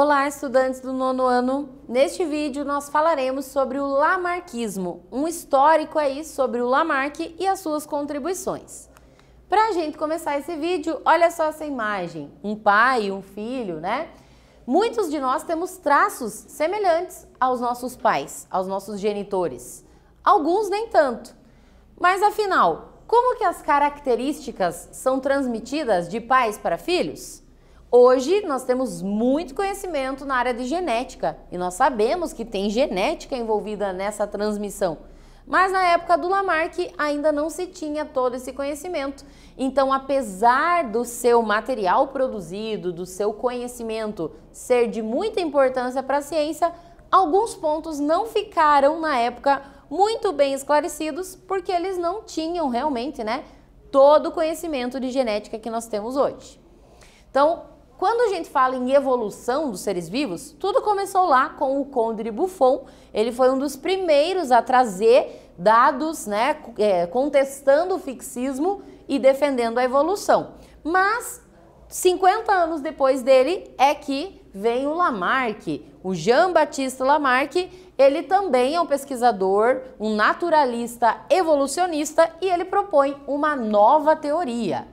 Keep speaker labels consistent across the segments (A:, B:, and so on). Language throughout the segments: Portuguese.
A: Olá, estudantes do nono ano! Neste vídeo nós falaremos sobre o Lamarquismo, um histórico aí sobre o Lamarck e as suas contribuições. Para a gente começar esse vídeo, olha só essa imagem, um pai, um filho, né? Muitos de nós temos traços semelhantes aos nossos pais, aos nossos genitores. Alguns nem tanto. Mas afinal, como que as características são transmitidas de pais para filhos? Hoje nós temos muito conhecimento na área de genética e nós sabemos que tem genética envolvida nessa transmissão. Mas na época do Lamarck ainda não se tinha todo esse conhecimento. Então, apesar do seu material produzido, do seu conhecimento ser de muita importância para a ciência, alguns pontos não ficaram na época muito bem esclarecidos porque eles não tinham realmente, né, todo o conhecimento de genética que nós temos hoje. Então, quando a gente fala em evolução dos seres vivos, tudo começou lá com o Condre Buffon. Ele foi um dos primeiros a trazer dados, né, é, contestando o fixismo e defendendo a evolução. Mas 50 anos depois dele é que vem o Lamarck, o Jean-Baptiste Lamarck, ele também é um pesquisador, um naturalista evolucionista e ele propõe uma nova teoria.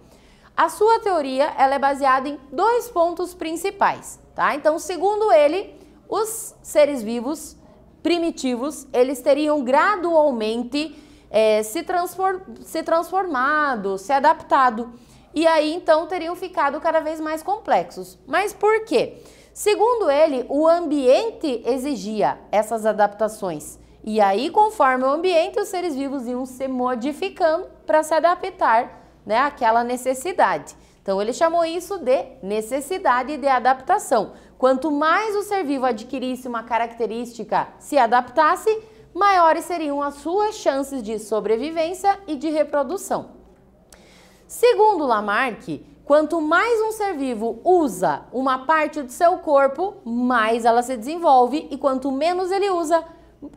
A: A sua teoria ela é baseada em dois pontos principais, tá? Então, segundo ele, os seres vivos primitivos eles teriam gradualmente é, se, transform se transformado, se adaptado e aí então teriam ficado cada vez mais complexos. Mas por quê? Segundo ele, o ambiente exigia essas adaptações. E aí, conforme o ambiente, os seres vivos iam se modificando para se adaptar né, aquela necessidade. Então ele chamou isso de necessidade de adaptação. Quanto mais o ser vivo adquirisse uma característica, se adaptasse, maiores seriam as suas chances de sobrevivência e de reprodução. Segundo Lamarck, quanto mais um ser vivo usa uma parte do seu corpo, mais ela se desenvolve e quanto menos ele usa,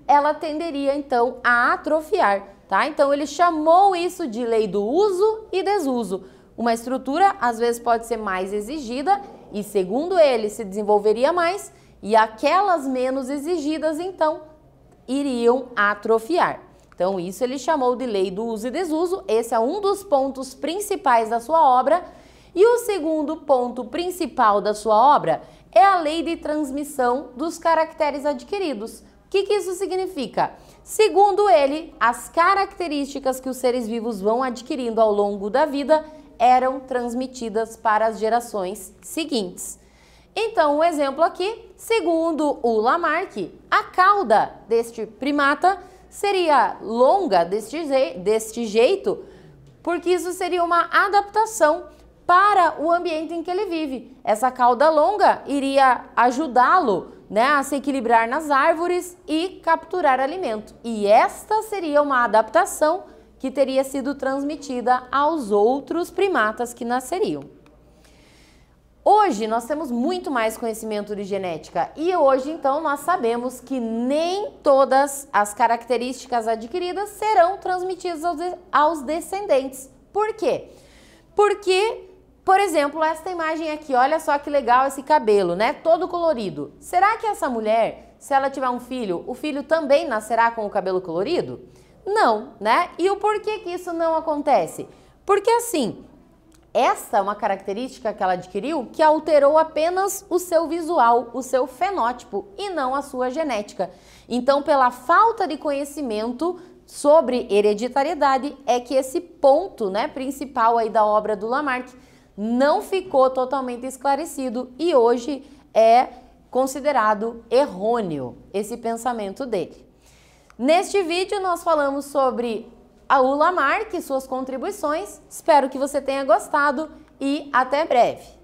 A: ela tenderia então a atrofiar Tá? Então ele chamou isso de lei do uso e desuso. Uma estrutura às vezes pode ser mais exigida e, segundo ele, se desenvolveria mais, e aquelas menos exigidas então iriam atrofiar. Então, isso ele chamou de lei do uso e desuso. Esse é um dos pontos principais da sua obra. E o segundo ponto principal da sua obra é a lei de transmissão dos caracteres adquiridos. O que, que isso significa? Segundo ele, as características que os seres vivos vão adquirindo ao longo da vida eram transmitidas para as gerações seguintes. Então, o um exemplo aqui, segundo o Lamarck, a cauda deste primata seria longa deste, deste jeito, porque isso seria uma adaptação para o ambiente em que ele vive. Essa cauda longa iria ajudá-lo né, a se equilibrar nas árvores e capturar alimento. E esta seria uma adaptação que teria sido transmitida aos outros primatas que nasceriam. Hoje nós temos muito mais conhecimento de genética e hoje então nós sabemos que nem todas as características adquiridas serão transmitidas aos, descendentes. Por quê? Porque por exemplo, esta imagem aqui, olha só que legal esse cabelo, né? Todo colorido. Será que essa mulher, se ela tiver um filho, o filho também nascerá com o cabelo colorido? Não, né? E o porquê que isso não acontece? Porque assim, essa é uma característica que ela adquiriu que alterou apenas o seu visual, o seu fenótipo e não a sua genética. Então, pela falta de conhecimento, sobre hereditariedade é que esse ponto, né, principal aí da obra do Lamarck não ficou totalmente esclarecido e hoje é considerado errôneo esse pensamento dele. Neste vídeo nós falamos sobre a Ulamarck e suas contribuições. Espero que você tenha gostado e até breve.